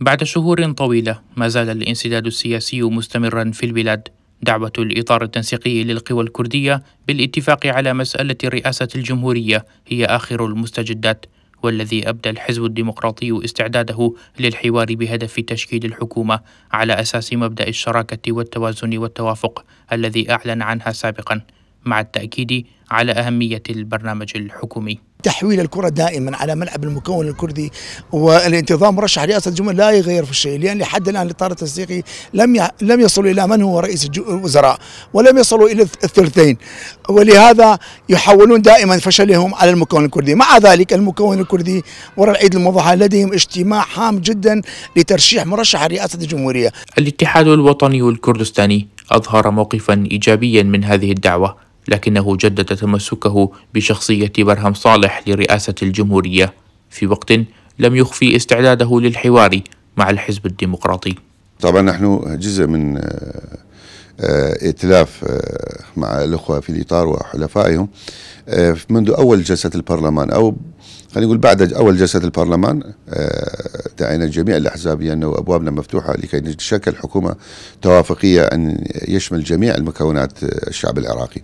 بعد شهور طويلة ما زال الانسداد السياسي مستمرا في البلاد دعوة الإطار التنسيقي للقوى الكردية بالاتفاق على مسألة رئاسة الجمهورية هي آخر المستجدات والذي أبدى الحزب الديمقراطي استعداده للحوار بهدف تشكيل الحكومة على أساس مبدأ الشراكة والتوازن والتوافق الذي أعلن عنها سابقا مع التأكيد على أهمية البرنامج الحكومي تحويل الكرة دائما على ملعب المكون الكردي والانتظام مرشح رئاسة الجمهورية لا يغير في الشيء لأن لحد الآن الإطار التنسيقي لم لم يصلوا إلى من هو رئيس الوزراء ولم يصلوا إلى الثلثين ولهذا يحولون دائما فشلهم على المكون الكردي مع ذلك المكون الكردي وراء العيد المضحى لديهم اجتماع هام جدا لترشيح مرشح رئاسة الجمهورية الاتحاد الوطني الكردستاني أظهر موقفا إيجابيا من هذه الدعوة لكنه جدد تمسكه بشخصية برهم صالح لرئاسة الجمهورية في وقت لم يخفي استعداده للحوار مع الحزب الديمقراطي طبعا نحن جزء من آه، آه، ائتلاف آه، مع الأخوة في الإطار وحلفائهم منذ أول جلسة البرلمان أو خلينا نقول بعد أول جلسة البرلمان دعينا جميع الأحزاب لأنه أبوابنا مفتوحة لكي نتشكل حكومة توافقية أن يشمل جميع المكونات الشعب العراقي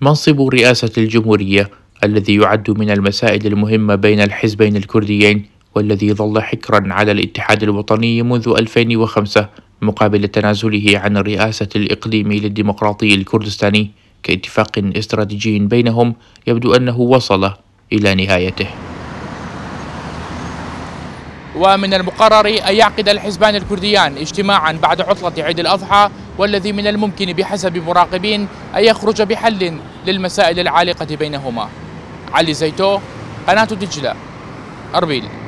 منصب رئاسة الجمهورية الذي يعد من المسائل المهمة بين الحزبين الكرديين والذي ظل حكرا على الاتحاد الوطني منذ 2005 مقابل تنازله عن الرئاسة الإقليمي للديمقراطي الكردستاني كاتفاق استراتيجي بينهم يبدو أنه وصل إلى نهايته ومن المقرر أن يعقد الحزبان الكرديان اجتماعا بعد عطلة عيد الأضحى والذي من الممكن بحسب مراقبين أن يخرج بحل للمسائل العالقة بينهما علي زيتو قناة دجلة أربيل